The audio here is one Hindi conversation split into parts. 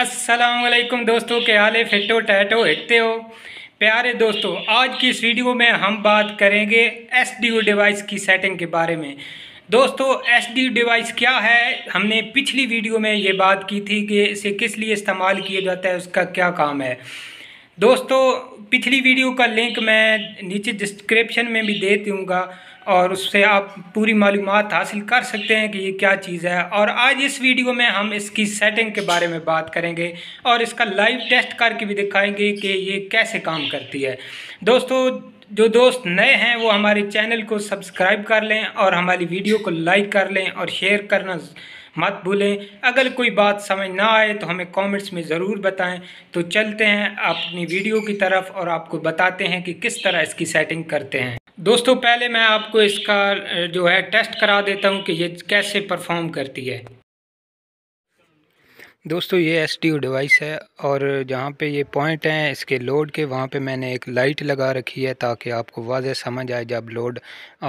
असलम दोस्तों के हाल है फिटो टैटो हिटते हो प्यारे दोस्तों आज की इस वीडियो में हम बात करेंगे एस डिवाइस की सेटिंग के बारे में दोस्तों एस डिवाइस क्या है हमने पिछली वीडियो में ये बात की थी कि इसे किस लिए इस्तेमाल किया जाता है उसका क्या काम है दोस्तों पिछली वीडियो का लिंक मैं नीचे डिस्क्रिप्शन में भी दे दूँगा और उससे आप पूरी मालूम हासिल कर सकते हैं कि ये क्या चीज़ है और आज इस वीडियो में हम इसकी सेटिंग के बारे में बात करेंगे और इसका लाइव टेस्ट करके भी दिखाएंगे कि ये कैसे काम करती है दोस्तों जो दोस्त नए हैं वो हमारे चैनल को सब्सक्राइब कर लें और हमारी वीडियो को लाइक कर लें और शेयर करना मत भूलें अगर कोई बात समझ ना आए तो हमें कमेंट्स में ज़रूर बताएं तो चलते हैं अपनी वीडियो की तरफ और आपको बताते हैं कि किस तरह इसकी सेटिंग करते हैं दोस्तों पहले मैं आपको इसका जो है टेस्ट करा देता हूँ कि ये कैसे परफॉर्म करती है दोस्तों ये एस डिवाइस है और जहाँ पे ये पॉइंट हैं इसके लोड के वहाँ पे मैंने एक लाइट लगा रखी है ताकि आपको वाज समझ आए जब लोड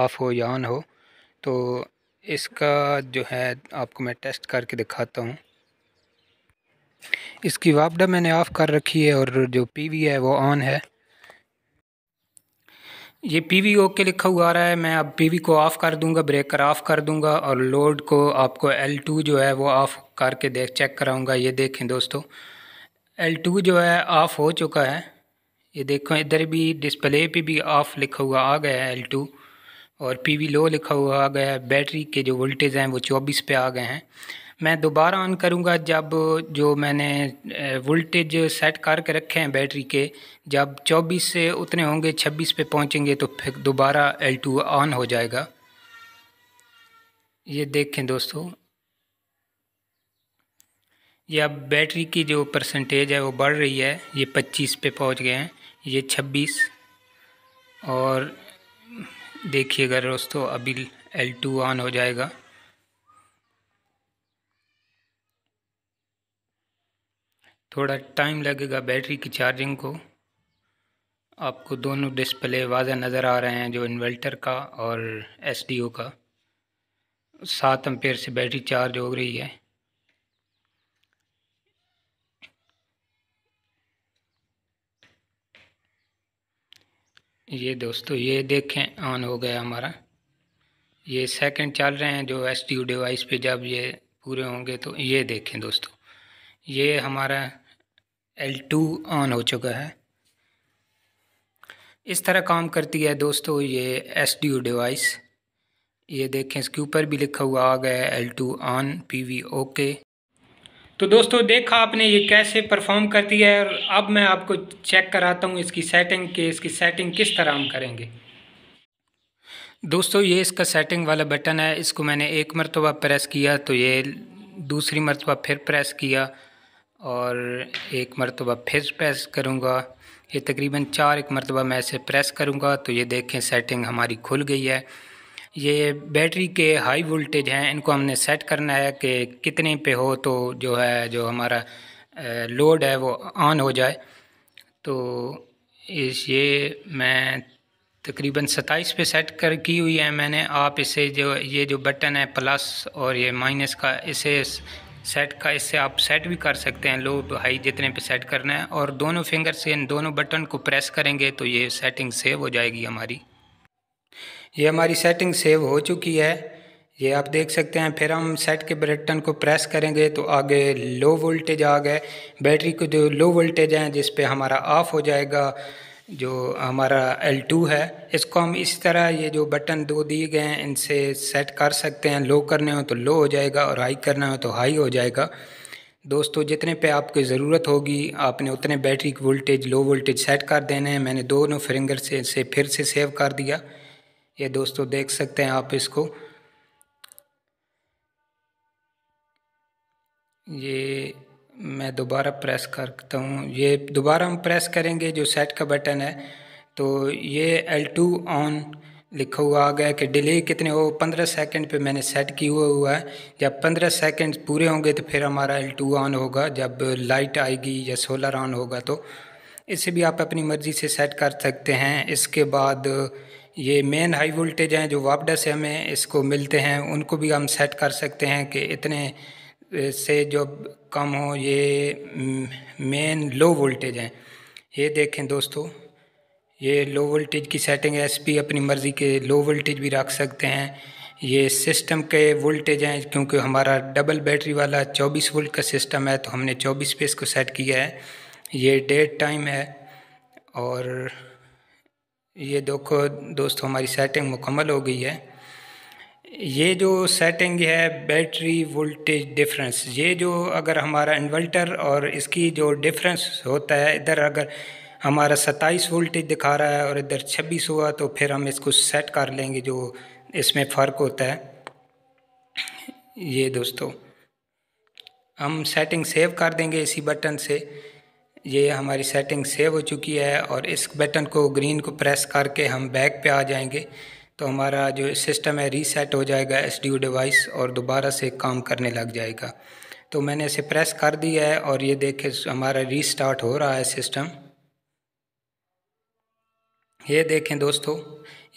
ऑफ़ हो या ऑन हो तो इसका जो है आपको मैं टेस्ट करके दिखाता हूँ इसकी वापडा मैंने ऑफ़ कर रखी है और जो पीवी है वो ऑन है ये पी वी ओके लिखा हुआ आ रहा है मैं अब पी वी को ऑफ़ कर दूंगा ब्रेकर ऑफ़ कर दूंगा और लोड को आपको एल टू जो है वो ऑफ़ करके देख चेक कराऊंगा ये देखें दोस्तों एल टू जो है ऑफ़ हो चुका है ये देखो इधर भी डिस्प्ले पे भी ऑफ़ लिखा हुआ आ गया है एल टू और पी वी लो लिखा हुआ आ गया है बैटरी के जो वोल्टेज हैं वो चौबीस पे आ गए हैं मैं दोबारा ऑन करूँगा जब जो मैंने वोल्टेज सेट करके रखे हैं बैटरी के जब 24 से उतने होंगे 26 पे पहुँचेंगे तो फिर दोबारा L2 ऑन हो जाएगा ये देखें दोस्तों ये अब बैटरी की जो परसेंटेज है वो बढ़ रही है ये 25 पे पहुंच गए हैं ये 26 और देखिएगा दोस्तों अभी L2 ऑन हो जाएगा थोड़ा टाइम लगेगा बैटरी की चार्जिंग को आपको दोनों डिस्प्ले वाजह नज़र आ रहे हैं जो इन्वर्टर का और एसडीओ का सात एम्पेयर से बैटरी चार्ज हो रही है ये दोस्तों ये देखें ऑन हो गया हमारा ये सेकंड चल रहे हैं जो एस डिवाइस पे जब ये पूरे होंगे तो ये देखें दोस्तों ये हमारा एल टू ऑन हो चुका है इस तरह काम करती है दोस्तों ये एस डी डिवाइस ये देखें इसके ऊपर भी लिखा हुआ आ गया है L two on P V okay तो दोस्तों देखा आपने ये कैसे परफॉर्म करती है और अब मैं आपको चेक कराता हूँ इसकी सेटिंग के इसकी सेटिंग किस तरह हम करेंगे दोस्तों ये इसका सेटिंग वाला बटन है इसको मैंने एक मरतबा प्रेस किया तो ये दूसरी मरतबा फिर प्रेस किया और एक मरतबा फिर प्रेस करूँगा ये तकरीबन चार एक मरतबा मैं इसे प्रेस करूँगा तो ये देखें सेटिंग हमारी खुल गई है ये बैटरी के हाई वोल्टेज हैं इनको हमने सेट करना है कि कितने पे हो तो जो है जो हमारा लोड है वो ऑन हो जाए तो इस ये मैं तकरीबन सताईस पे सेट कर की हुई है मैंने आप इसे जो ये जो बटन है प्लस और ये माइनस का इसे सेट का इससे आप सेट भी कर सकते हैं लो हाई जितने पे सेट करना है और दोनों फिंगर से इन दोनों बटन को प्रेस करेंगे तो ये सेटिंग सेव हो जाएगी हमारी ये हमारी सेटिंग सेव हो चुकी है ये आप देख सकते हैं फिर हम सेट के बटन को प्रेस करेंगे तो आगे लो वोल्टेज आ गए बैटरी को जो लो वोल्टेज है जिस हमारा ऑफ़ हो जाएगा जो हमारा L2 है इसको हम इस तरह ये जो बटन दो दिए गए हैं इनसे सेट कर सकते हैं लो करने हो तो लो हो जाएगा और हाई करना हो तो हाई हो जाएगा दोस्तों जितने पे आपको ज़रूरत होगी आपने उतने बैटरी की वोल्टेज लो वोल्टेज सेट कर देने हैं मैंने दोनों फिंगर से, इसे फिर से सेव कर दिया ये दोस्तों देख सकते हैं आप इसको ये मैं दोबारा प्रेस करता हूँ ये दोबारा हम प्रेस करेंगे जो सेट का बटन है तो ये एल टू ऑन लिखा हुआ आ गया कि डिले कितने हो पंद्रह सेकंड पे मैंने सेट किया हुआ हुआ है जब पंद्रह सेकंड पूरे होंगे तो फिर हमारा एल टू ऑन होगा जब लाइट आएगी या सोलर ऑन होगा तो इसे भी आप अपनी मर्ज़ी से सेट कर सकते हैं इसके बाद ये मेन हाई वोल्टेज हैं जो वापडा से हमें इसको मिलते हैं उनको भी हम सेट कर सकते हैं कि इतने से जो कम हो ये मेन लो वोल्टेज हैं ये देखें दोस्तों ये लो वोल्टेज की सेटिंग एस पी अपनी मर्ज़ी के लो वोल्टेज भी रख सकते हैं ये सिस्टम के वोल्टेज हैं क्योंकि हमारा डबल बैटरी वाला 24 वोल्ट का सिस्टम है तो हमने 24 पे इसको सेट किया है ये डेट टाइम है और ये देखो दोस्तों हमारी सेटिंग मुकम्मल हो गई है ये जो सेटिंग है बैटरी वोल्टेज डिफरेंस ये जो अगर हमारा इन्वर्टर और इसकी जो डिफरेंस होता है इधर अगर हमारा सत्ताईस वोल्टेज दिखा रहा है और इधर छब्बीस हुआ तो फिर हम इसको सेट कर लेंगे जो इसमें फ़र्क होता है ये दोस्तों हम सेटिंग सेव कर देंगे इसी बटन से ये हमारी सेटिंग सेव हो चुकी है और इस बटन को ग्रीन को प्रेस करके हम बैक पे आ जाएंगे तो हमारा जो सिस्टम है रीसेट हो जाएगा एस डिवाइस और दोबारा से काम करने लग जाएगा तो मैंने इसे प्रेस कर दिया है और ये देखे हमारा रीस्टार्ट हो रहा है सिस्टम ये देखें दोस्तों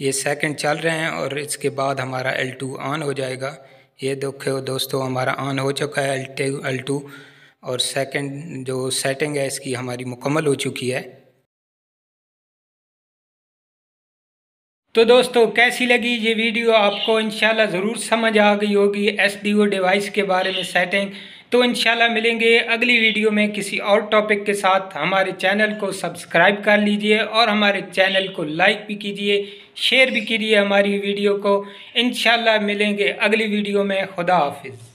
ये सेकंड चल रहे हैं और इसके बाद हमारा L2 ऑन हो जाएगा ये देखे दोस्तों हमारा ऑन हो चुका है एल L2 और सेकंड जो सेटिंग है इसकी हमारी मुकम्मल हो चुकी है तो दोस्तों कैसी लगी ये वीडियो आपको इनशाला ज़रूर समझ आ गई होगी एस डी ओ डिवाइस के बारे में सेटिंग तो इनशाला मिलेंगे अगली वीडियो में किसी और टॉपिक के साथ हमारे चैनल को सब्सक्राइब कर लीजिए और हमारे चैनल को लाइक भी कीजिए शेयर भी कीजिए हमारी वीडियो को इनशाला मिलेंगे अगली वीडियो में खुदा हाफिज़